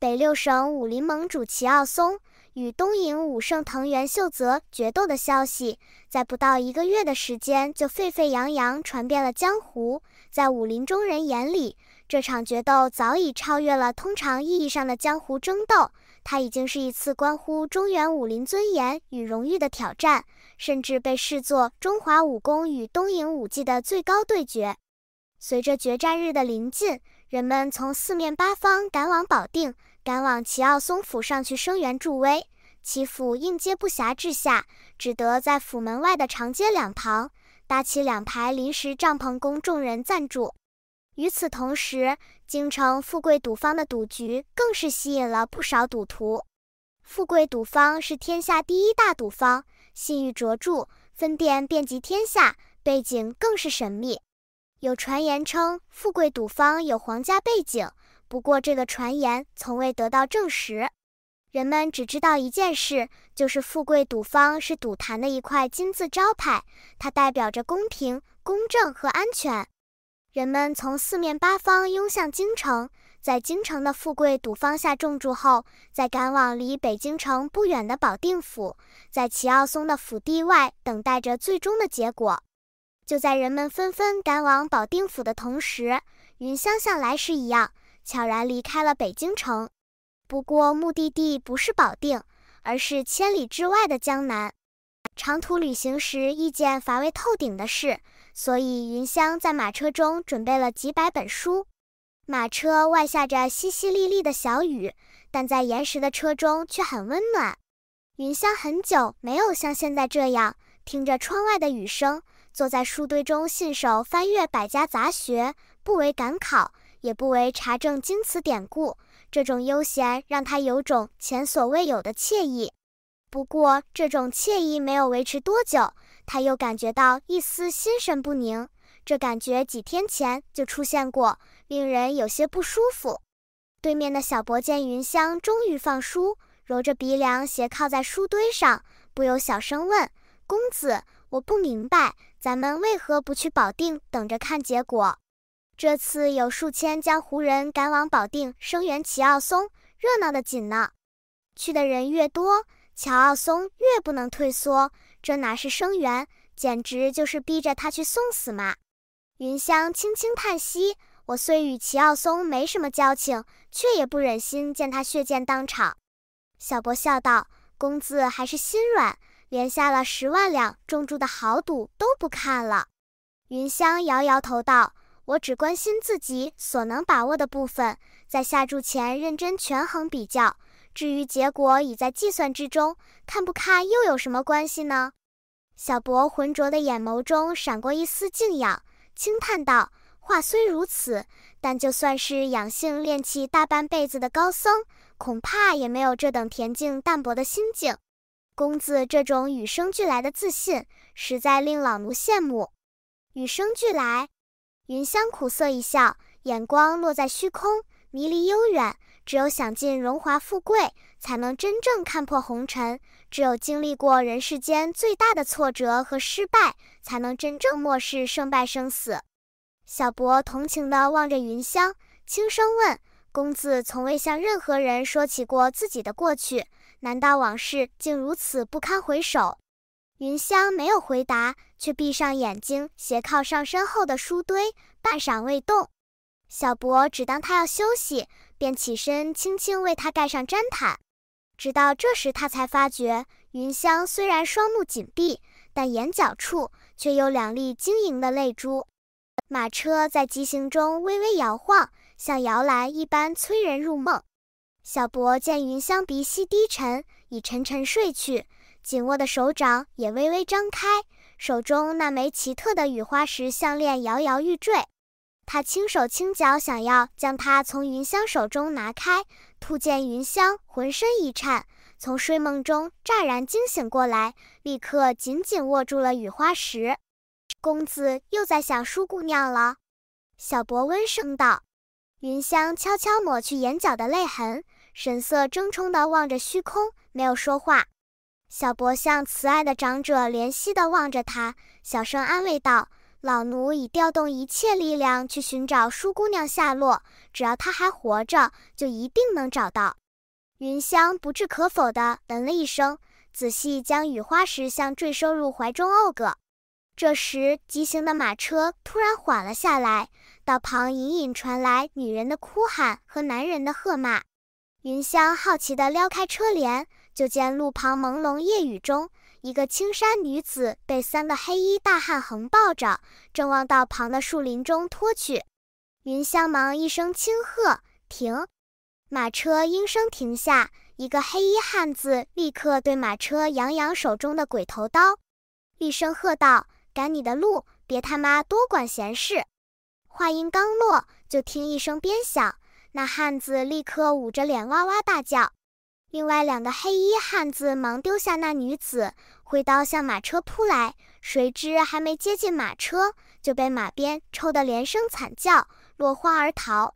北六省武林盟主齐奥松与东瀛武圣藤原秀泽决斗的消息，在不到一个月的时间就沸沸扬扬传遍了江湖。在武林中人眼里，这场决斗早已超越了通常意义上的江湖争斗，它已经是一次关乎中原武林尊严与荣誉的挑战，甚至被视作中华武功与东瀛武技的最高对决。随着决战日的临近，人们从四面八方赶往保定。赶往齐奥松府上去声援助威，其府应接不暇之下，只得在府门外的长街两旁搭起两排临时帐篷供众人暂住。与此同时，京城富贵赌坊的赌局更是吸引了不少赌徒。富贵赌坊是天下第一大赌坊，信誉卓著，分店遍及天下，背景更是神秘。有传言称，富贵赌坊有皇家背景。不过，这个传言从未得到证实。人们只知道一件事，就是富贵赌坊是赌坛的一块金字招牌，它代表着公平、公正和安全。人们从四面八方拥向京城，在京城的富贵赌坊下重注后，再赶往离北京城不远的保定府，在齐奥松的府地外等待着最终的结果。就在人们纷纷赶往保定府的同时，云香像来时一样。悄然离开了北京城，不过目的地不是保定，而是千里之外的江南。长途旅行时一件乏味透顶的事，所以云香在马车中准备了几百本书。马车外下着淅淅沥沥的小雨，但在岩石的车中却很温暖。云香很久没有像现在这样，听着窗外的雨声，坐在书堆中信手翻阅百家杂学，不为赶考。也不为查证经此典故，这种悠闲让他有种前所未有的惬意。不过，这种惬意没有维持多久，他又感觉到一丝心神不宁。这感觉几天前就出现过，令人有些不舒服。对面的小伯见云香终于放书，揉着鼻梁斜靠在书堆上，不由小声问：“公子，我不明白，咱们为何不去保定等着看结果？”这次有数千江湖人赶往保定声援齐奥松，热闹的紧呢。去的人越多，乔奥松越不能退缩。这哪是声援，简直就是逼着他去送死嘛！云香轻轻叹息：“我虽与齐奥松没什么交情，却也不忍心见他血溅当场。”小博笑道：“公子还是心软，连下了十万两重注的豪赌都不看了。”云香摇摇头道。我只关心自己所能把握的部分，在下注前认真权衡比较。至于结果已在计算之中，看不看又有什么关系呢？小博浑浊的眼眸中闪过一丝敬仰，轻叹道：“话虽如此，但就算是养性练气大半辈子的高僧，恐怕也没有这等恬静淡泊的心境。公子这种与生俱来的自信，实在令老奴羡慕。”与生俱来。云香苦涩一笑，眼光落在虚空，迷离悠远。只有享尽荣华富贵，才能真正看破红尘；只有经历过人世间最大的挫折和失败，才能真正漠视胜败生死。小博同情地望着云香，轻声问：“公子从未向任何人说起过自己的过去，难道往事竟如此不堪回首？”云香没有回答，却闭上眼睛，斜靠上身后的书堆，半晌未动。小博只当他要休息，便起身轻轻为他盖上毡毯。直到这时，他才发觉云香虽然双目紧闭，但眼角处却有两粒晶莹的泪珠。马车在疾行中微微摇晃，像摇篮一般催人入梦。小博见云香鼻息低沉，已沉沉睡去。紧握的手掌也微微张开，手中那枚奇特的雨花石项链摇摇欲坠。他轻手轻脚，想要将它从云香手中拿开，突见云香浑身一颤，从睡梦中乍然惊醒过来，立刻紧紧握住了雨花石。公子又在想舒姑娘了，小伯温声道。云香悄悄抹去眼角的泪痕，神色怔忡地望着虚空，没有说话。小伯向慈爱的长者，怜惜地望着他，小声安慰道：“老奴已调动一切力量去寻找舒姑娘下落，只要她还活着，就一定能找到。”云香不置可否地嗯了一声，仔细将雨花石像坠收入怀中。哦个。这时，疾行的马车突然缓了下来，道旁隐隐传来女人的哭喊和男人的喝骂。云香好奇地撩开车帘。就见路旁朦胧夜雨中，一个青衫女子被三个黑衣大汉横抱着，正往道旁的树林中拖去。云香忙一声轻喝：“停！”马车应声停下。一个黑衣汉子立刻对马车扬扬手中的鬼头刀，厉声喝道：“赶你的路，别他妈多管闲事！”话音刚落，就听一声鞭响，那汉子立刻捂着脸哇哇大叫。另外两个黑衣汉子忙丢下那女子，挥刀向马车扑来。谁知还没接近马车，就被马鞭抽得连声惨叫，落荒而逃。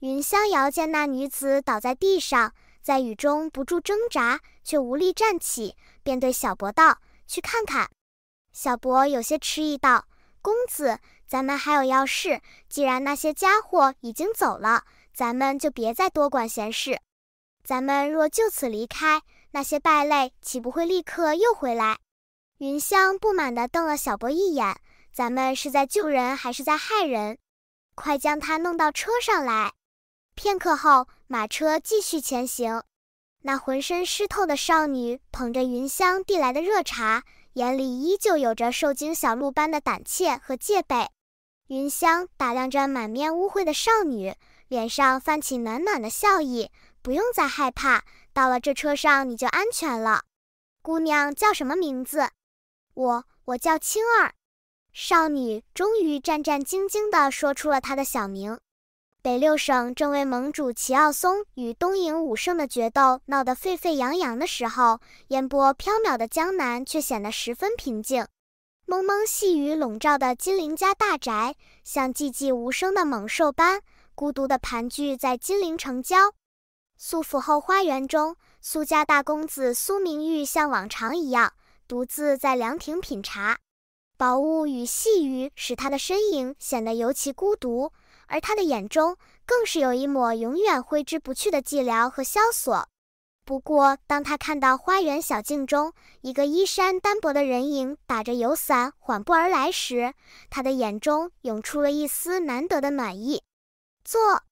云逍遥见那女子倒在地上，在雨中不住挣扎，却无力站起，便对小博道：“去看看。”小博有些迟疑道：“公子，咱们还有要事。既然那些家伙已经走了，咱们就别再多管闲事。”咱们若就此离开，那些败类岂不会立刻又回来？云香不满地瞪了小博一眼。咱们是在救人还是在害人？快将他弄到车上来！片刻后，马车继续前行。那浑身湿透的少女捧着云香递来的热茶，眼里依旧有着受惊小鹿般的胆怯和戒备。云香打量着满面污秽的少女，脸上泛起暖暖的笑意。不用再害怕，到了这车上你就安全了。姑娘叫什么名字？我，我叫青儿。少女终于战战兢兢地说出了她的小名。北六省正为盟主齐奥松与东瀛武圣的决斗闹得沸沸扬扬的时候，烟波飘渺的江南却显得十分平静。蒙蒙细雨笼罩的金陵家大宅，像寂寂无声的猛兽般孤独地盘踞在金陵城郊。苏府后花园中，苏家大公子苏明玉像往常一样独自在凉亭品茶。薄雾与细雨使他的身影显得尤其孤独，而他的眼中更是有一抹永远挥之不去的寂寥和萧索。不过，当他看到花园小径中一个衣衫单薄的人影打着油伞缓步而来时，他的眼中涌出了一丝难得的暖意。坐。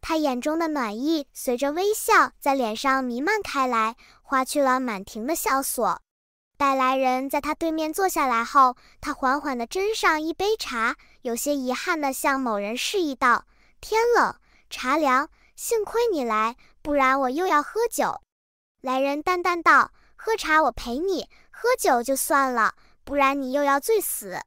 他眼中的暖意随着微笑在脸上弥漫开来，划去了满庭的笑索。带来人在他对面坐下来后，他缓缓地斟上一杯茶，有些遗憾地向某人示意道：“天冷，茶凉，幸亏你来，不然我又要喝酒。”来人淡淡道：“喝茶我陪你，喝酒就算了，不然你又要醉死。”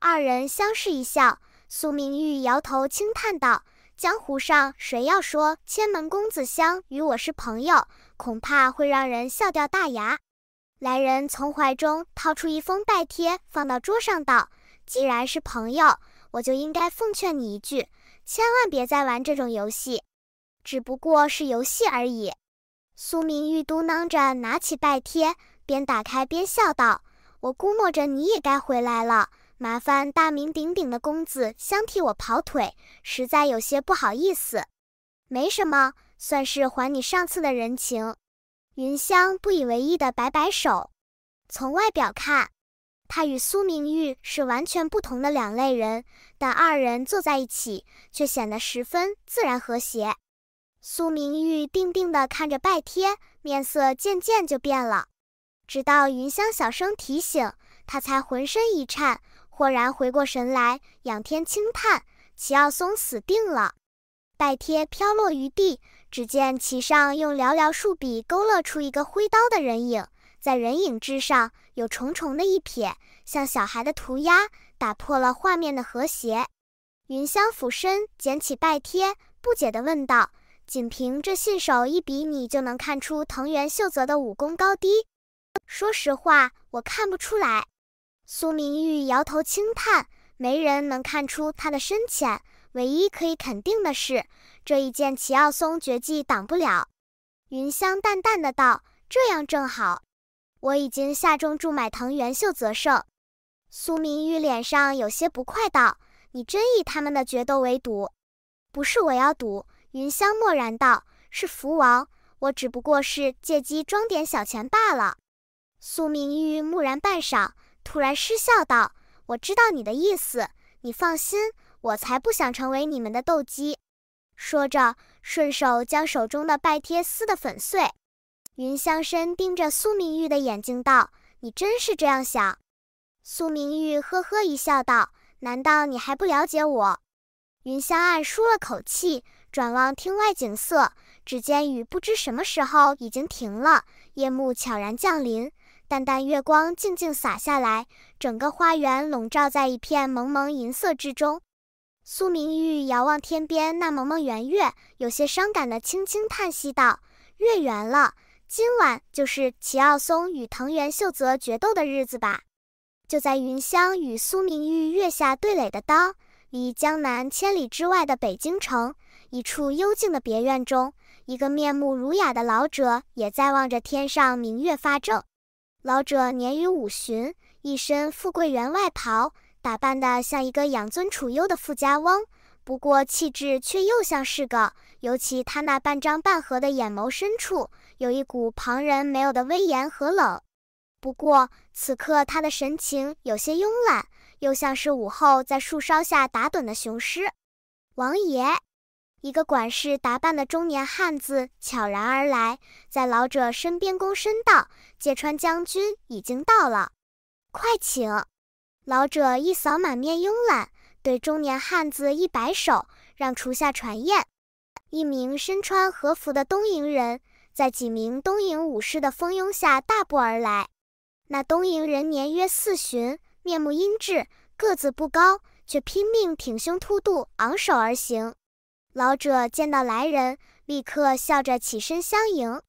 二人相视一笑，苏明玉摇头轻叹道。江湖上谁要说千门公子香与我是朋友，恐怕会让人笑掉大牙。来人从怀中掏出一封拜帖，放到桌上，道：“既然是朋友，我就应该奉劝你一句，千万别再玩这种游戏。只不过是游戏而已。”苏明玉嘟囔着，拿起拜帖，边打开边笑道：“我估摸着你也该回来了。”麻烦大名鼎鼎的公子相替我跑腿，实在有些不好意思。没什么，算是还你上次的人情。云香不以为意的摆摆手。从外表看，他与苏明玉是完全不同的两类人，但二人坐在一起却显得十分自然和谐。苏明玉定定的看着拜帖，面色渐渐就变了，直到云香小声提醒，他才浑身一颤。豁然回过神来，仰天轻叹：“齐奥松死定了。”拜贴飘落于地，只见其上用寥寥数笔勾勒出一个挥刀的人影，在人影之上有重重的一撇，像小孩的涂鸦，打破了画面的和谐。云香俯身捡起拜贴，不解地问道：“仅凭这信手一笔，你就能看出藤原秀泽的武功高低？说实话，我看不出来。”苏明玉摇头轻叹，没人能看出他的深浅。唯一可以肯定的是，这一剑齐奥松绝技挡不了。云香淡淡的道：“这样正好，我已经下重注买藤原秀则胜。”苏明玉脸上有些不快道：“你真以他们的决斗为赌？不是我要赌。”云香默然道：“是福王，我只不过是借机装点小钱罢了。”苏明玉木然半晌。突然失笑道：“我知道你的意思，你放心，我才不想成为你们的斗鸡。”说着，顺手将手中的拜贴撕得粉碎。云香深盯着苏明玉的眼睛道：“你真是这样想？”苏明玉呵呵一笑道：“难道你还不了解我？”云香暗舒了口气，转望厅外景色，只见雨不知什么时候已经停了，夜幕悄然降临。淡淡月光静静洒下来，整个花园笼罩在一片蒙蒙银色之中。苏明玉遥望天边那蒙蒙圆月，有些伤感地轻轻叹息道：“月圆了，今晚就是齐奥松与藤原秀泽决斗的日子吧。”就在云香与苏明玉月下对垒的当，离江南千里之外的北京城一处幽静的别院中，一个面目儒雅的老者也在望着天上明月发怔。老者年逾五旬，一身富贵员外袍，打扮得像一个养尊处优的富家翁。不过气质却又像是个，尤其他那半张半合的眼眸深处，有一股旁人没有的威严和冷。不过此刻他的神情有些慵懒，又像是午后在树梢下打盹的雄狮。王爷。一个管事打扮的中年汉子悄然而来，在老者身边躬身道：“芥川将军已经到了，快请。”老者一扫满面慵懒，对中年汉子一摆手，让厨下传宴。一名身穿和服的东瀛人在几名东瀛武士的蜂拥下大步而来。那东瀛人年约四旬，面目英致，个子不高，却拼命挺胸凸肚，昂首而行。老者见到来人，立刻笑着起身相迎。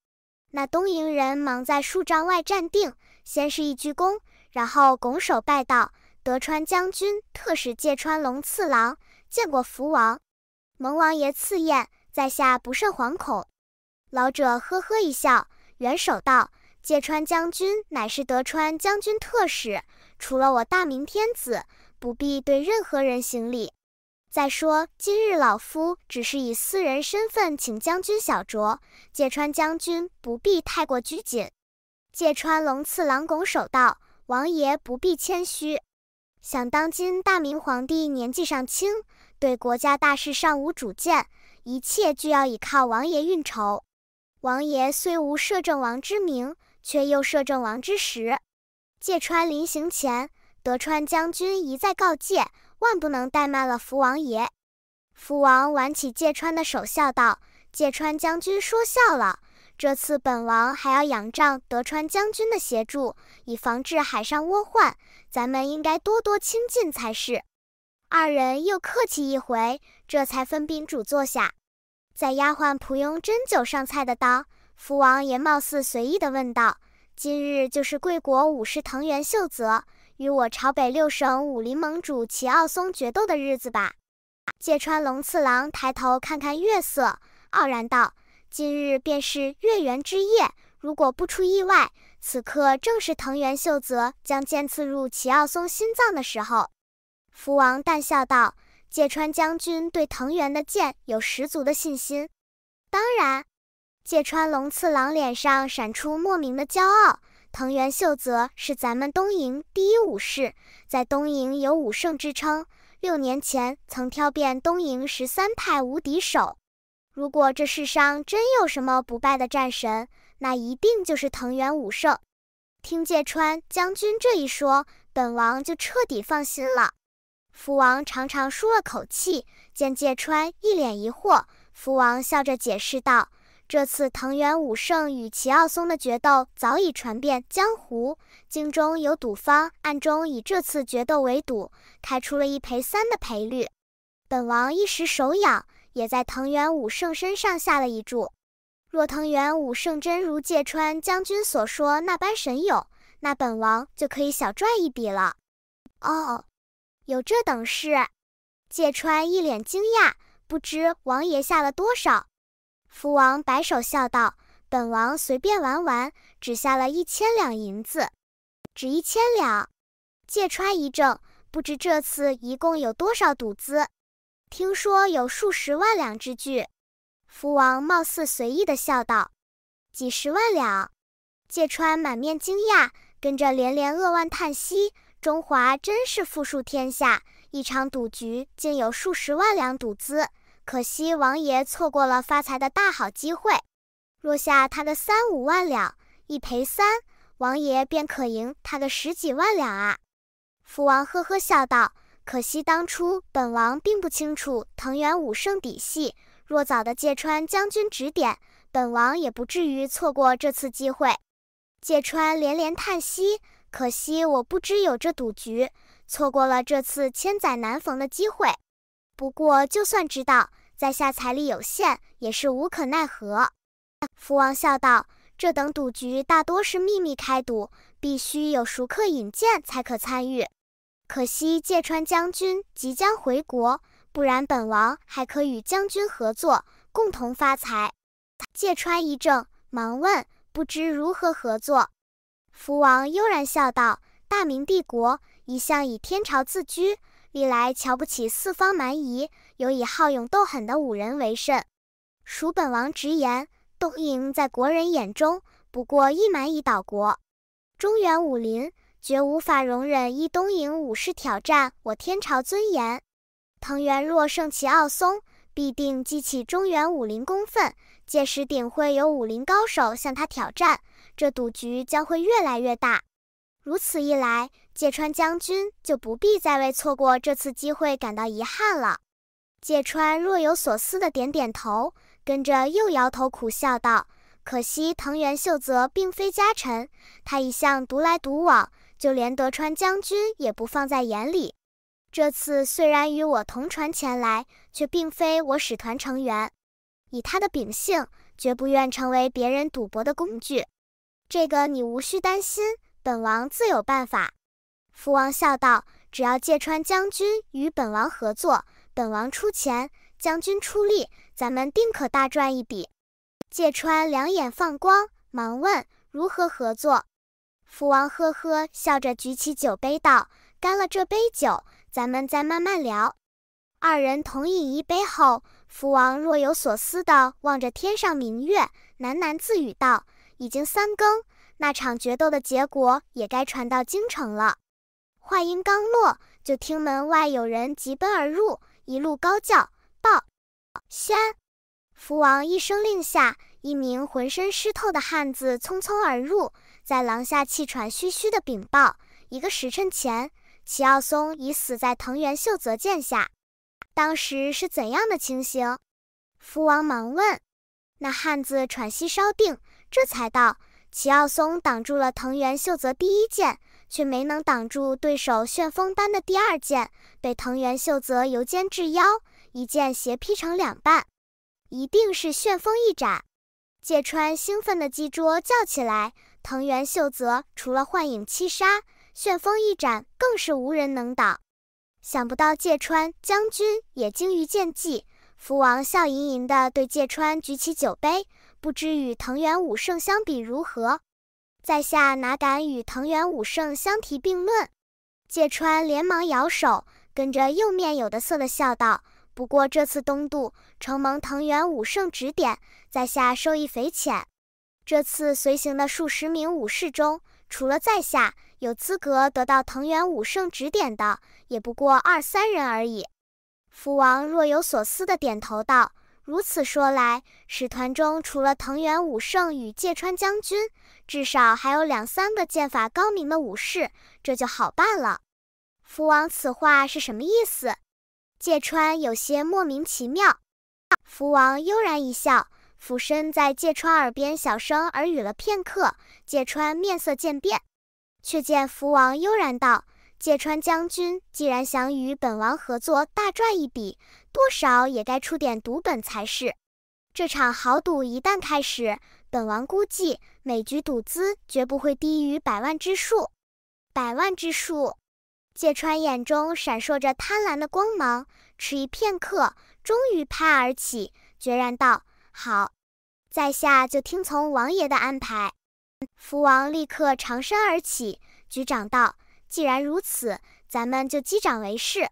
那东瀛人忙在数丈外站定，先是一鞠躬，然后拱手拜道：“德川将军特使芥川龙次郎见过福王，蒙王爷赐宴，在下不胜惶恐。”老者呵呵一笑，元首道：“芥川将军乃是德川将军特使，除了我大明天子，不必对任何人行礼。”再说，今日老夫只是以私人身份请将军小酌，芥川将军不必太过拘谨。芥川龙次郎拱手道：“王爷不必谦虚。想当今大明皇帝年纪尚轻，对国家大事尚无主见，一切就要倚靠王爷运筹。王爷虽无摄政王之名，却又摄政王之实。”芥川临行前，德川将军一再告诫。万不能怠慢了福王爷。福王挽起芥川的手，笑道：“芥川将军说笑了，这次本王还要仰仗德川将军的协助，以防治海上倭患。咱们应该多多亲近才是。”二人又客气一回，这才分宾主坐下。在丫鬟仆佣斟酒上菜的当，福王爷貌似随意地问道：“今日就是贵国武士藤原秀泽。”与我朝北六省武林盟主齐奥松决斗的日子吧。芥川龙次郎抬头看看月色，傲然道：“今日便是月圆之夜，如果不出意外，此刻正是藤原秀泽将剑刺入齐奥松心脏的时候。”福王淡笑道：“芥川将军对藤原的剑有十足的信心。”当然。芥川龙次郎脸上闪出莫名的骄傲。藤原秀则是咱们东瀛第一武士，在东瀛有武圣之称。六年前曾挑遍东瀛十三派无敌手。如果这世上真有什么不败的战神，那一定就是藤原武圣。听芥川将军这一说，本王就彻底放心了。福王长长舒了口气，见芥川一脸疑惑，福王笑着解释道。这次藤原武圣与齐奥松的决斗早已传遍江湖，京中有赌方暗中以这次决斗为赌，开出了一赔三的赔率。本王一时手痒，也在藤原武圣身上下了一注。若藤原武圣真如芥川将军所说那般神勇，那本王就可以小赚一笔了。哦，有这等事？芥川一脸惊讶，不知王爷下了多少。福王摆手笑道：“本王随便玩玩，只下了一千两银子，只一千两。”芥川一怔，不知这次一共有多少赌资。听说有数十万两之巨。福王貌似随意的笑道：“几十万两。”芥川满面惊讶，跟着连连扼腕叹息：“中华真是富庶天下，一场赌局竟有数十万两赌资。”可惜王爷错过了发财的大好机会，若下他的三五万两，一赔三，王爷便可赢他的十几万两啊！福王呵呵笑道：“可惜当初本王并不清楚藤原武圣底细，若早的芥川将军指点，本王也不至于错过这次机会。”芥川连连叹息：“可惜我不知有这赌局，错过了这次千载难逢的机会。”不过，就算知道在下财力有限，也是无可奈何。福王笑道：“这等赌局大多是秘密开赌，必须有熟客引荐才可参与。可惜芥川将军即将回国，不然本王还可与将军合作，共同发财。”芥川一怔，忙问：“不知如何合作？”福王悠然笑道：“大明帝国一向以天朝自居。”历来瞧不起四方蛮夷，尤以好勇斗狠的武人为甚。蜀本王直言，东瀛在国人眼中不过一蛮夷岛国，中原武林绝无法容忍一东瀛武士挑战我天朝尊严。藤原若胜其奥松，必定激起中原武林公愤，届时定会有武林高手向他挑战，这赌局将会越来越大。如此一来，芥川将军就不必再为错过这次机会感到遗憾了。芥川若有所思的点点头，跟着又摇头苦笑道：“可惜藤原秀泽并非家臣，他一向独来独往，就连德川将军也不放在眼里。这次虽然与我同船前来，却并非我使团成员。以他的秉性，绝不愿成为别人赌博的工具。这个你无需担心。”本王自有办法，福王笑道：“只要芥川将军与本王合作，本王出钱，将军出力，咱们定可大赚一笔。”芥川两眼放光，忙问：“如何合作？”福王呵呵笑着举起酒杯道：“干了这杯酒，咱们再慢慢聊。”二人同饮一杯后，福王若有所思地望着天上明月，喃喃自语道：“已经三更。”那场决斗的结果也该传到京城了。话音刚落，就听门外有人疾奔而入，一路高叫报宣。福王一声令下，一名浑身湿透的汉子匆匆而入，在廊下气喘吁吁的禀报：一个时辰前，齐奥松已死在藤原秀泽剑下。当时是怎样的情形？福王忙问。那汉子喘息稍定，这才道。齐奥松挡住了藤原秀泽第一剑，却没能挡住对手旋风般的第二剑，被藤原秀泽由肩至腰一剑斜劈成两半。一定是旋风一斩！芥川兴奋地击桌叫起来：“藤原秀泽除了幻影七杀，旋风一斩更是无人能挡。”想不到芥川将军也精于剑技。福王笑盈盈地对芥川举起酒杯。不知与藤原武圣相比如何？在下哪敢与藤原武圣相提并论？芥川连忙摇手，跟着右面有的色的笑道：“不过这次东渡，承蒙藤原武圣指点，在下受益匪浅。这次随行的数十名武士中，除了在下，有资格得到藤原武圣指点的，也不过二三人而已。”福王若有所思的点头道。如此说来，使团中除了藤原武胜与芥川将军，至少还有两三个剑法高明的武士，这就好办了。福王此话是什么意思？芥川有些莫名其妙。福王悠然一笑，俯身在芥川耳边小声耳语了片刻。芥川面色渐变，却见福王悠然道。芥川将军，既然想与本王合作大赚一笔，多少也该出点赌本才是。这场豪赌一旦开始，本王估计每局赌资绝不会低于百万之数。百万之数，芥川眼中闪烁着贪婪的光芒，迟疑片刻，终于拍而起，决然道：“好，在下就听从王爷的安排。”福王立刻长身而起，局长道。既然如此，咱们就击掌为誓。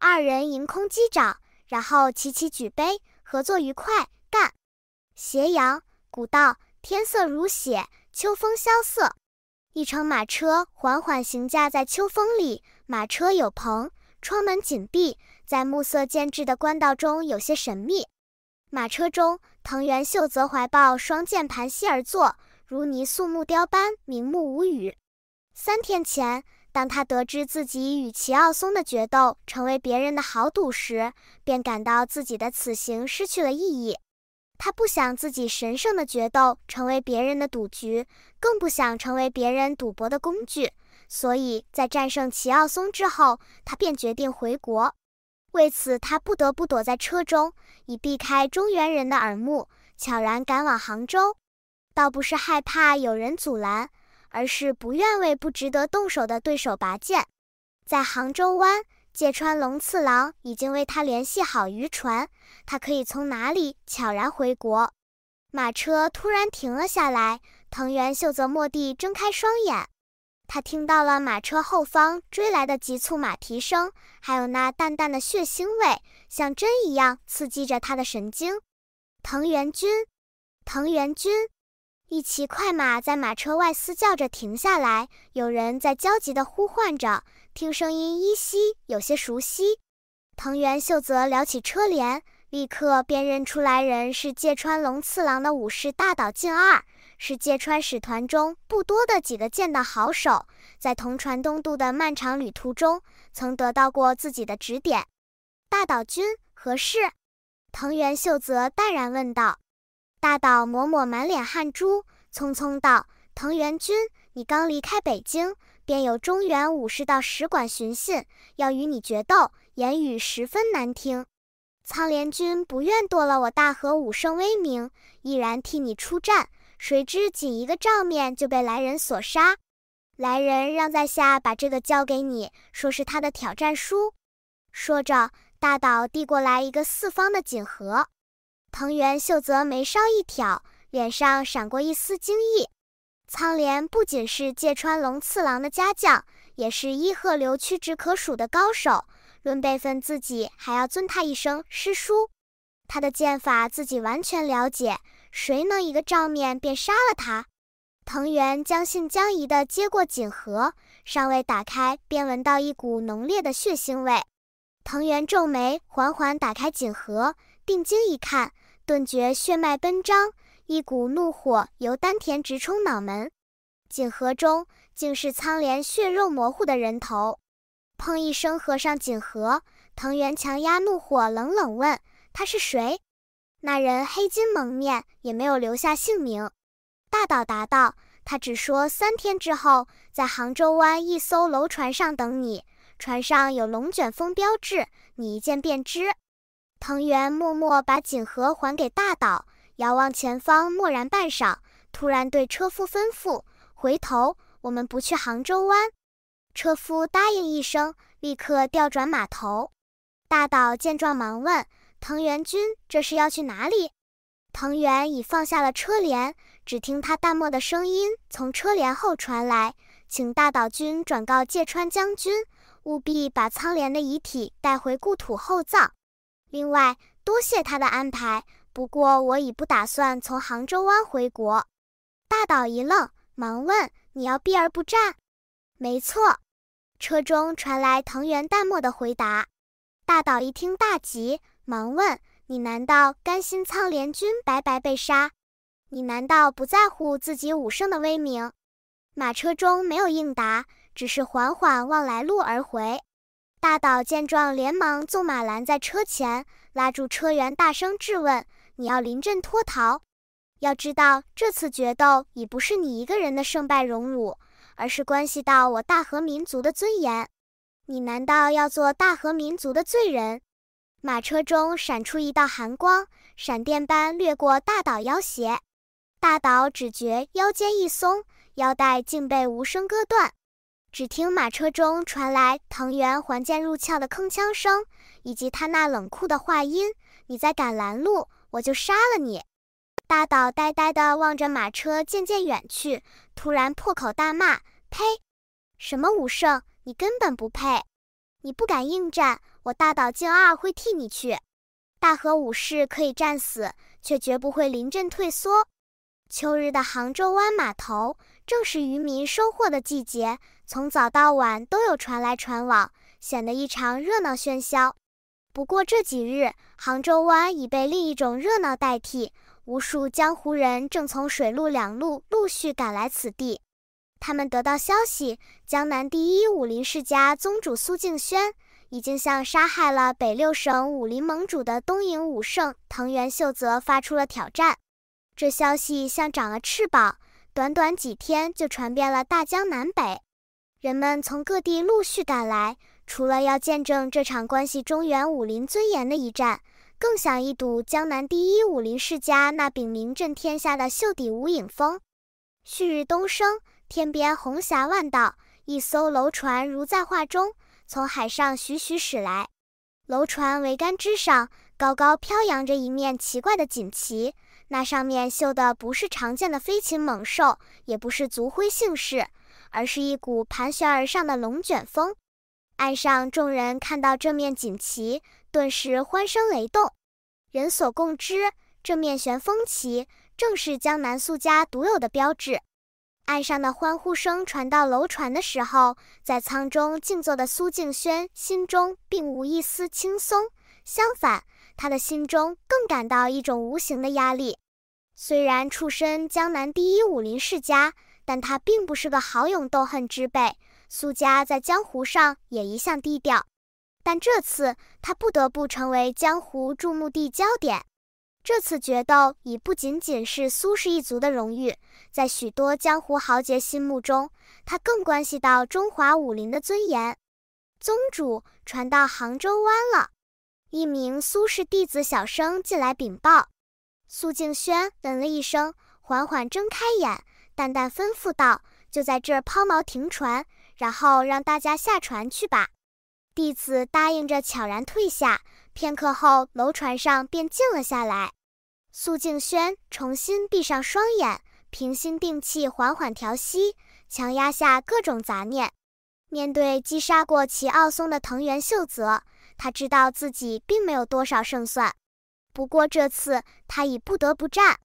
二人迎空击掌，然后齐齐举杯，合作愉快，干！斜阳古道，天色如血，秋风萧瑟。一乘马车缓缓行驾在秋风里，马车有棚，窗门紧闭，在暮色渐至的官道中有些神秘。马车中，藤原秀则怀抱双剑盘膝而坐，如泥塑木雕般，明目无语。三天前。当他得知自己与齐奥松的决斗成为别人的好赌时，便感到自己的此行失去了意义。他不想自己神圣的决斗成为别人的赌局，更不想成为别人赌博的工具。所以在战胜齐奥松之后，他便决定回国。为此，他不得不躲在车中，以避开中原人的耳目，悄然赶往杭州。倒不是害怕有人阻拦。而是不愿为不值得动手的对手拔剑。在杭州湾，芥川龙次郎已经为他联系好渔船，他可以从哪里悄然回国？马车突然停了下来，藤原秀则蓦地睁开双眼，他听到了马车后方追来的急促马蹄声，还有那淡淡的血腥味，像针一样刺激着他的神经。藤原君，藤原君。一骑快马在马车外嘶叫着停下来，有人在焦急地呼唤着，听声音依稀有些熟悉。藤原秀则撩起车帘，立刻辨认出来人是芥川龙次郎的武士大岛进二，是芥川使团中不多的几个剑道好手，在同船东渡的漫长旅途中，曾得到过自己的指点。大岛君何事？藤原秀则淡然问道。大岛抹抹满脸汗珠，匆匆道：“藤原君，你刚离开北京，便有中原武士到使馆寻衅，要与你决斗，言语十分难听。仓莲君不愿堕了我大和武圣威名，毅然替你出战，谁知仅一个照面就被来人所杀。来人让在下把这个交给你，说是他的挑战书。”说着，大岛递过来一个四方的锦盒。藤原秀则眉梢一挑，脸上闪过一丝惊异。苍莲不仅是芥川龙次郎的家将，也是伊贺流屈指可数的高手。论辈分，自己还要尊他一声师叔。他的剑法自己完全了解，谁能一个照面便杀了他？藤原将信将疑地接过锦盒，尚未打开，便闻到一股浓烈的血腥味。藤原皱眉，缓缓打开锦盒，定睛一看。顿觉血脉奔张，一股怒火由丹田直冲脑门。锦盒中竟是苍莲血肉模糊的人头。砰一声合上锦盒，藤原强压怒火，冷冷问：“他是谁？”那人黑金蒙面，也没有留下姓名。大岛答道：“他只说三天之后，在杭州湾一艘楼船上等你，船上有龙卷风标志，你一见便知。”藤原默默把锦盒还给大岛，遥望前方，默然半晌，突然对车夫吩咐：“回头，我们不去杭州湾。”车夫答应一声，立刻调转马头。大岛见状，忙问：“藤原君，这是要去哪里？”藤原已放下了车帘，只听他淡漠的声音从车帘后传来：“请大岛君转告芥川将军，务必把仓莲的遗体带回故土厚葬。”另外，多谢他的安排。不过，我已不打算从杭州湾回国。大岛一愣，忙问：“你要避而不战？”“没错。”车中传来藤原淡漠的回答。大岛一听大急，忙问：“你难道甘心苍连军白白被杀？你难道不在乎自己武圣的威名？”马车中没有应答，只是缓缓望来路而回。大岛见状，连忙纵马拦在车前，拉住车员，大声质问：“你要临阵脱逃？要知道，这次决斗已不是你一个人的胜败荣辱，而是关系到我大和民族的尊严。你难道要做大和民族的罪人？”马车中闪出一道寒光，闪电般掠过大岛，要挟。大岛只觉腰间一松，腰带竟被无声割断。只听马车中传来藤原环剑入鞘的铿锵声，以及他那冷酷的话音：“你在敢拦路，我就杀了你。”大岛呆呆地望着马车渐渐远去，突然破口大骂：“呸！什么武圣，你根本不配！你不敢应战，我大岛敬二会替你去。大和武士可以战死，却绝不会临阵退缩。”秋日的杭州湾码头，正是渔民收获的季节。从早到晚都有船来船往，显得异常热闹喧嚣。不过这几日，杭州湾已被另一种热闹代替。无数江湖人正从水陆两路陆续赶来此地。他们得到消息，江南第一武林世家宗主苏敬轩已经向杀害了北六省武林盟主的东瀛武圣藤原秀泽发出了挑战。这消息像长了翅膀，短短几天就传遍了大江南北。人们从各地陆续赶来，除了要见证这场关系中原武林尊严的一战，更想一睹江南第一武林世家那柄名震天下的袖底无影锋。旭日东升，天边红霞万道，一艘楼船如在画中，从海上徐徐驶来。楼船桅杆之上，高高飘扬着一面奇怪的锦旗，那上面绣的不是常见的飞禽猛兽，也不是族徽姓氏。而是一股盘旋而上的龙卷风。岸上众人看到这面锦旗，顿时欢声雷动。人所共知，这面旋风旗正是江南苏家独有的标志。岸上的欢呼声传到楼船的时候，在舱中静坐的苏敬轩心中并无一丝轻松，相反，他的心中更感到一种无形的压力。虽然出身江南第一武林世家。但他并不是个好勇斗狠之辈。苏家在江湖上也一向低调，但这次他不得不成为江湖注目地焦点。这次决斗已不仅仅是苏氏一族的荣誉，在许多江湖豪杰心目中，他更关系到中华武林的尊严。宗主传到杭州湾了，一名苏氏弟子小声进来禀报。苏敬轩嗯了一声，缓缓睁开眼。淡淡吩咐道：“就在这儿抛锚停船，然后让大家下船去吧。”弟子答应着，悄然退下。片刻后，楼船上便静了下来。苏静轩重新闭上双眼，平心定气，缓缓调息，强压下各种杂念。面对击杀过齐奥松的藤原秀泽，他知道自己并没有多少胜算。不过这次，他已不得不战。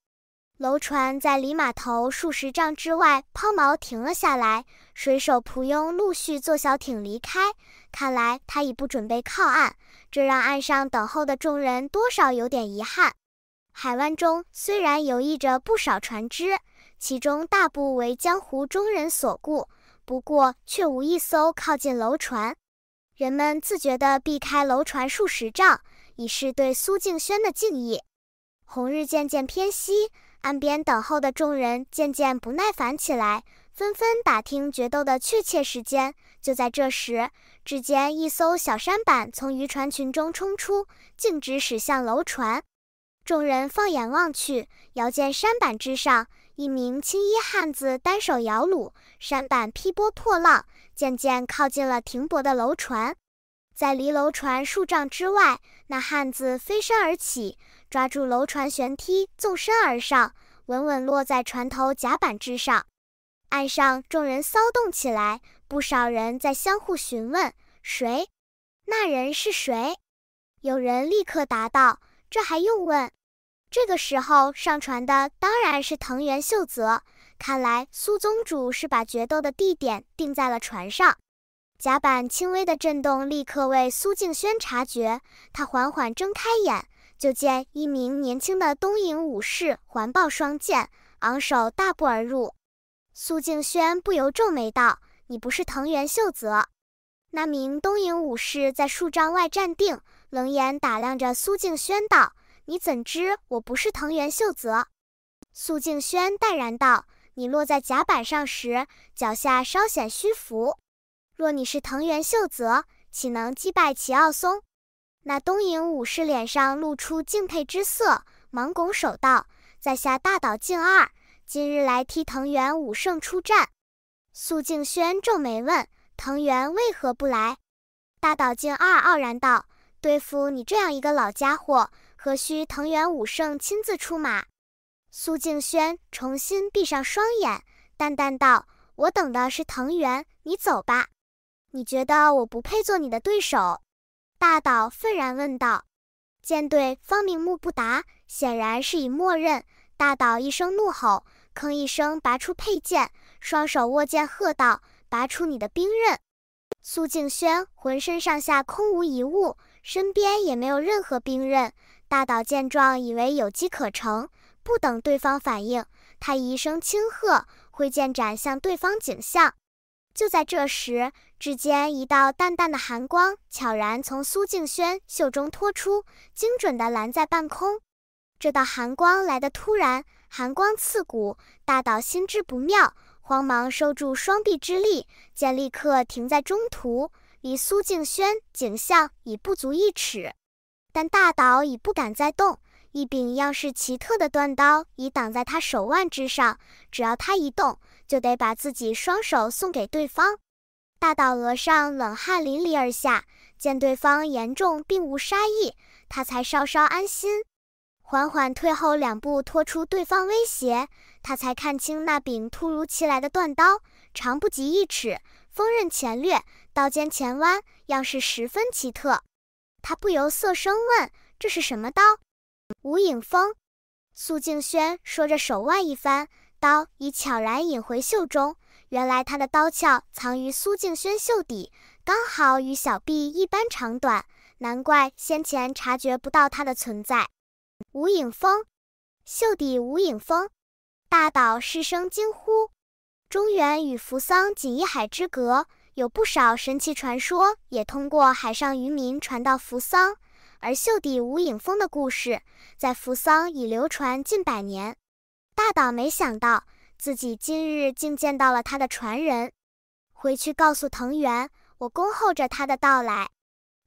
楼船在离码头数十丈之外抛锚停了下来，水手仆佣陆续坐小艇离开。看来他已不准备靠岸，这让岸上等候的众人多少有点遗憾。海湾中虽然游弋着不少船只，其中大部为江湖中人所雇，不过却无一艘靠近楼船。人们自觉地避开楼船数十丈，以示对苏静轩的敬意。红日渐渐偏西。岸边等候的众人渐渐不耐烦起来，纷纷打听决斗的确切时间。就在这时，只见一艘小舢板从渔船群中冲出，径直驶向楼船。众人放眼望去，遥见山板之上，一名青衣汉子单手摇橹，山板劈波破浪，渐渐靠近了停泊的楼船。在离楼船数丈之外，那汉子飞身而起，抓住楼船舷梯，纵身而上，稳稳落在船头甲板之上。岸上众人骚动起来，不少人在相互询问：“谁？那人是谁？”有人立刻答道：“这还用问？这个时候上船的当然是藤原秀泽。看来苏宗主是把决斗的地点定在了船上。”甲板轻微的震动立刻为苏敬轩察觉，他缓缓睁开眼，就见一名年轻的东瀛武士环抱双剑，昂首大步而入。苏敬轩不由皱眉道：“你不是藤原秀泽？”那名东瀛武士在数丈外站定，冷眼打量着苏敬轩道：“你怎知我不是藤原秀泽？”苏敬轩淡然道：“你落在甲板上时，脚下稍显虚浮。”若你是藤原秀泽，岂能击败齐奥松？那东瀛武士脸上露出敬佩之色，忙拱手道：“在下大岛敬二，今日来替藤原武圣出战。”苏敬轩皱眉问：“藤原为何不来？”大岛敬二傲然道：“对付你这样一个老家伙，何须藤原武圣亲自出马？”苏敬轩重新闭上双眼，淡淡道：“我等的是藤原，你走吧。”你觉得我不配做你的对手？大岛愤然问道。见对方明目不答，显然是以默认。大岛一声怒吼，吭一声拔出佩剑，双手握剑喝道：“拔出你的兵刃！”苏敬轩浑身上下空无一物，身边也没有任何兵刃。大岛见状，以为有机可乘，不等对方反应，他一声轻喝，挥剑斩向对方颈项。就在这时，只见一道淡淡的寒光悄然从苏静轩袖中脱出，精准地拦在半空。这道寒光来得突然，寒光刺骨，大岛心知不妙，慌忙收住双臂之力，见立刻停在中途，离苏静轩景象已不足一尺。但大岛已不敢再动，一柄样式奇特的断刀已挡在他手腕之上，只要他一动。就得把自己双手送给对方。大岛额上冷汗淋漓而下，见对方严重并无杀意，他才稍稍安心，缓缓退后两步，拖出对方威胁。他才看清那柄突如其来的断刀，长不及一尺，锋刃前掠，刀尖前弯，样式十分奇特。他不由色声问：“这是什么刀？”“无影峰、苏静轩说着，手腕一翻。刀已悄然隐回袖中，原来他的刀鞘藏于苏敬轩袖底，刚好与小臂一般长短，难怪先前察觉不到它的存在。无影风，袖底无影风，大岛失声惊呼。中原与扶桑仅一海之隔，有不少神奇传说也通过海上渔民传到扶桑，而袖底无影风的故事在扶桑已流传近百年。大岛没想到自己今日竟见到了他的传人，回去告诉藤原，我恭候着他的到来。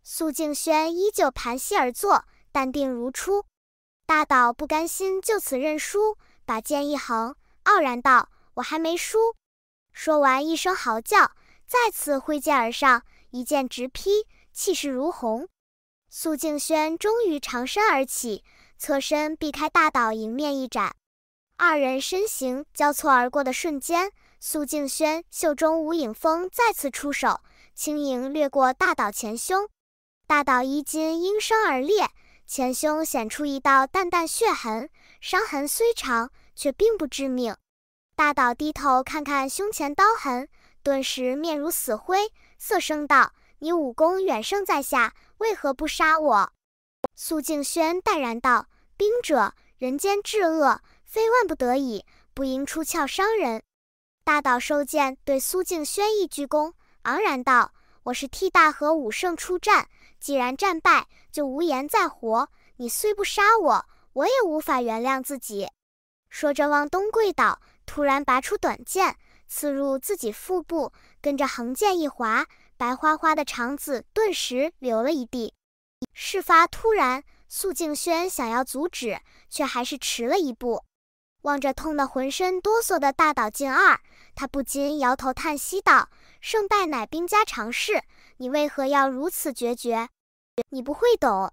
苏敬轩依旧盘膝而坐，淡定如初。大岛不甘心就此认输，把剑一横，傲然道：“我还没输。”说完一声嚎叫，再次挥剑而上，一剑直劈，气势如虹。苏敬轩终于长身而起，侧身避开大岛迎面一斩。二人身形交错而过的瞬间，苏静轩袖中无影风再次出手，轻盈掠过大岛前胸。大岛衣襟因伤而裂，前胸显出一道淡淡血痕。伤痕虽长，却并不致命。大岛低头看看胸前刀痕，顿时面如死灰，色声道：“你武功远胜在下，为何不杀我？”苏静轩淡然道：“兵者，人间至恶。”非万不得已，不应出鞘伤人。大岛收剑，对苏静轩一鞠躬，昂然道：“我是替大和武圣出战，既然战败，就无颜再活。你虽不杀我，我也无法原谅自己。”说着，往东跪倒，突然拔出短剑，刺入自己腹部，跟着横剑一划，白花花的肠子顿时流了一地。事发突然，苏静轩想要阻止，却还是迟了一步。望着痛得浑身哆嗦的大岛敬二，他不禁摇头叹息道：“胜败乃兵家常事，你为何要如此决绝？你不会懂，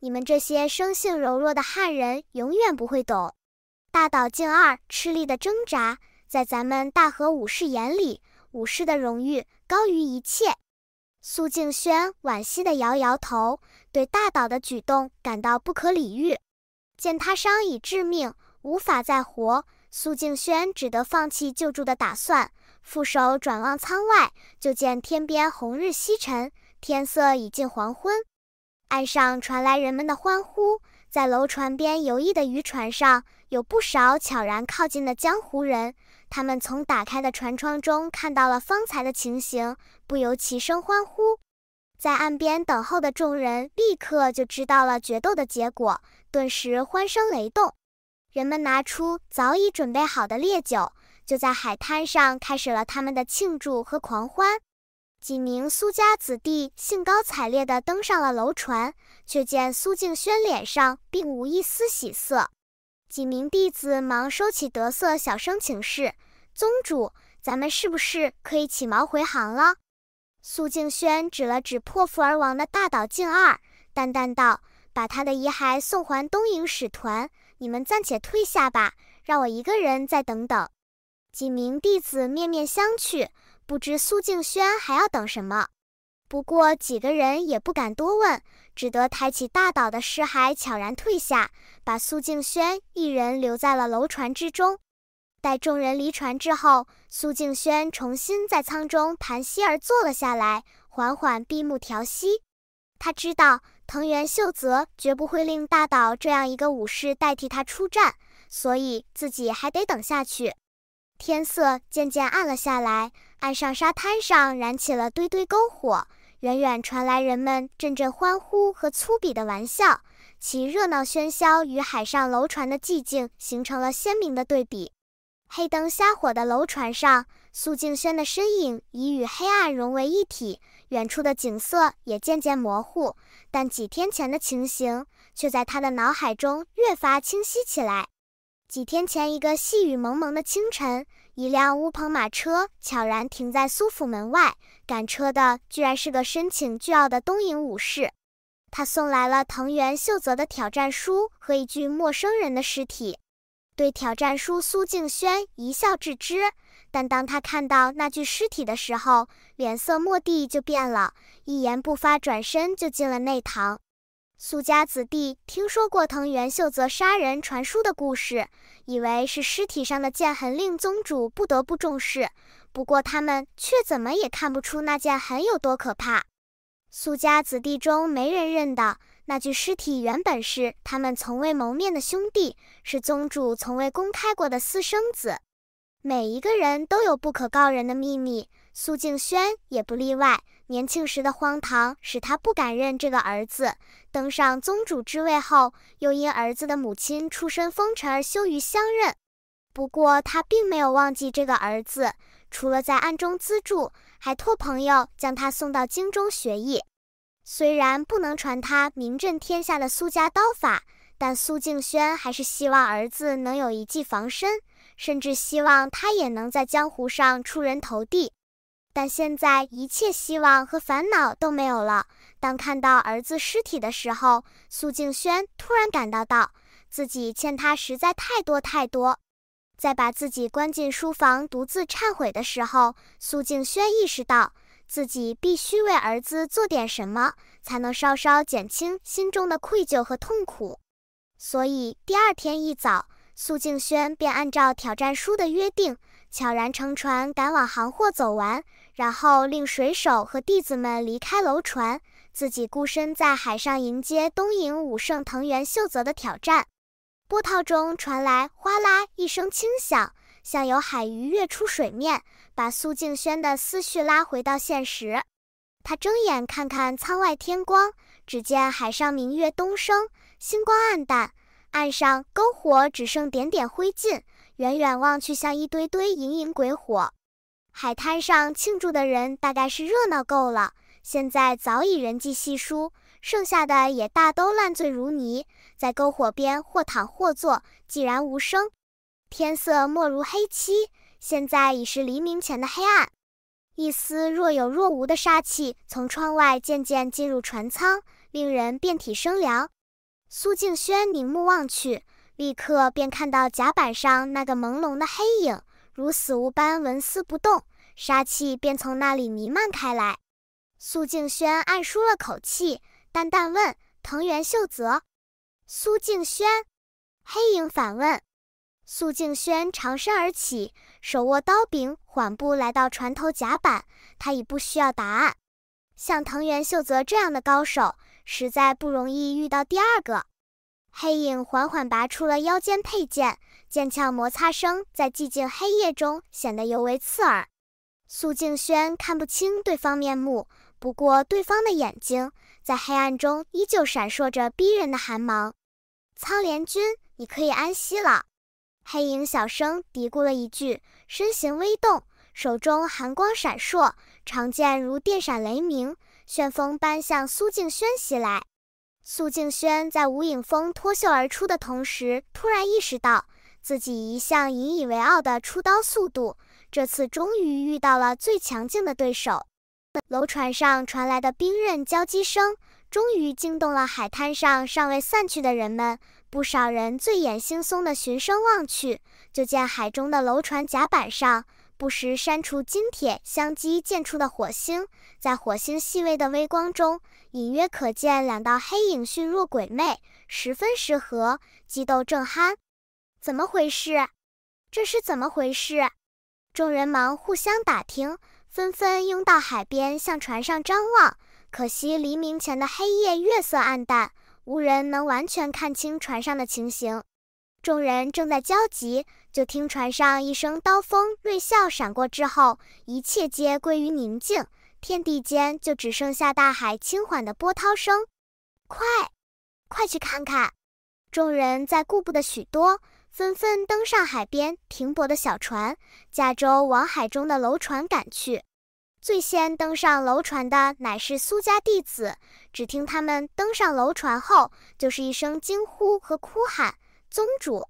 你们这些生性柔弱的汉人永远不会懂。”大岛敬二吃力地挣扎，在咱们大和武士眼里，武士的荣誉高于一切。苏敬轩惋惜地摇摇头，对大岛的举动感到不可理喻。见他伤已致命。无法再活，苏敬轩只得放弃救助的打算。负手转望舱外，就见天边红日西沉，天色已近黄昏。岸上传来人们的欢呼，在楼船边游弋的渔船上有不少悄然靠近的江湖人，他们从打开的船窗中看到了方才的情形，不由齐声欢呼。在岸边等候的众人立刻就知道了决斗的结果，顿时欢声雷动。人们拿出早已准备好的烈酒，就在海滩上开始了他们的庆祝和狂欢。几名苏家子弟兴高采烈地登上了楼船，却见苏敬轩脸上并无一丝喜色。几名弟子忙收起得瑟，小声请示宗主：“咱们是不是可以起锚回航了？”苏敬轩指了指破腹而亡的大岛敬二，淡淡道：“把他的遗骸送还东瀛使团。”你们暂且退下吧，让我一个人再等等。几名弟子面面相觑，不知苏静轩还要等什么。不过几个人也不敢多问，只得抬起大岛的尸骸，悄然退下，把苏静轩一人留在了楼船之中。待众人离船之后，苏静轩重新在舱中盘膝而坐了下来，缓缓闭目调息。他知道藤原秀泽绝不会令大岛这样一个武士代替他出战，所以自己还得等下去。天色渐渐暗了下来，岸上沙滩上燃起了堆堆篝火，远远传来人们阵阵欢呼和粗鄙的玩笑，其热闹喧嚣与海上楼船的寂静形成了鲜明的对比。黑灯瞎火的楼船上。苏静轩的身影已与黑暗融为一体，远处的景色也渐渐模糊。但几天前的情形却在他的脑海中越发清晰起来。几天前，一个细雨蒙蒙的清晨，一辆乌篷马车悄然停在苏府门外，赶车的居然是个深请倨傲的东瀛武士。他送来了藤原秀泽的挑战书和一具陌生人的尸体。对挑战书，苏静轩一笑置之。但当他看到那具尸体的时候，脸色蓦地就变了，一言不发，转身就进了内堂。苏家子弟听说过藤原秀则杀人传书的故事，以为是尸体上的剑痕令宗主不得不重视。不过他们却怎么也看不出那剑痕有多可怕。苏家子弟中没人认得那具尸体，原本是他们从未谋面的兄弟，是宗主从未公开过的私生子。每一个人都有不可告人的秘密，苏静轩也不例外。年轻时的荒唐使他不敢认这个儿子，登上宗主之位后，又因儿子的母亲出身风尘而羞于相认。不过，他并没有忘记这个儿子，除了在暗中资助，还托朋友将他送到京中学艺。虽然不能传他名震天下的苏家刀法，但苏敬轩还是希望儿子能有一技防身。甚至希望他也能在江湖上出人头地，但现在一切希望和烦恼都没有了。当看到儿子尸体的时候，苏静轩突然感到到自己欠他实在太多太多。在把自己关进书房独自忏悔的时候，苏静轩意识到自己必须为儿子做点什么，才能稍稍减轻心中的愧疚和痛苦。所以第二天一早。苏静轩便按照挑战书的约定，悄然乘船赶往行货走完，然后令水手和弟子们离开楼船，自己孤身在海上迎接东瀛武圣藤原秀泽的挑战。波涛中传来哗啦一声轻响，像有海鱼跃出水面，把苏静轩的思绪拉回到现实。他睁眼看看舱外天光，只见海上明月东升，星光黯淡。岸上篝火只剩点点灰烬，远远望去像一堆堆隐隐鬼火。海滩上庆祝的人大概是热闹够了，现在早已人迹稀疏，剩下的也大都烂醉如泥，在篝火边或躺或坐，寂然无声。天色没如黑漆，现在已是黎明前的黑暗。一丝若有若无的杀气从窗外渐渐进入船舱，令人遍体生凉。苏静轩凝目望去，立刻便看到甲板上那个朦胧的黑影，如死物般纹丝不动，杀气便从那里弥漫开来。苏静轩暗舒了口气，淡淡问：“藤原秀泽。”苏静轩，黑影反问。苏静轩长身而起，手握刀柄，缓步来到船头甲板。他已不需要答案，像藤原秀泽这样的高手。实在不容易遇到第二个。黑影缓缓拔出了腰间佩剑，剑鞘摩擦声在寂静黑夜中显得尤为刺耳。苏静轩看不清对方面目，不过对方的眼睛在黑暗中依旧闪烁着逼人的寒芒。苍连军，你可以安息了。黑影小声嘀咕了一句，身形微动，手中寒光闪烁，长剑如电闪雷鸣。旋风般向苏静轩袭来，苏静轩在无影风脱袖而出的同时，突然意识到自己一向引以为傲的出刀速度，这次终于遇到了最强劲的对手。楼船上传来的兵刃交击声，终于惊动了海滩上尚未散去的人们，不少人醉眼惺忪地循声望去，就见海中的楼船甲板上。不时删除金铁相击溅出的火星，在火星细微的微光中，隐约可见两道黑影，迅若鬼魅，十分适合激斗正酣。怎么回事？这是怎么回事？众人忙互相打听，纷纷拥到海边向船上张望。可惜黎明前的黑夜，月色暗淡，无人能完全看清船上的情形。众人正在焦急。就听船上一声刀锋锐啸闪过之后，一切皆归于宁静，天地间就只剩下大海轻缓的波涛声。快，快去看看！众人在顾不得许多，纷纷登上海边停泊的小船，驾舟往海中的楼船赶去。最先登上楼船的乃是苏家弟子，只听他们登上楼船后，就是一声惊呼和哭喊：“宗主！”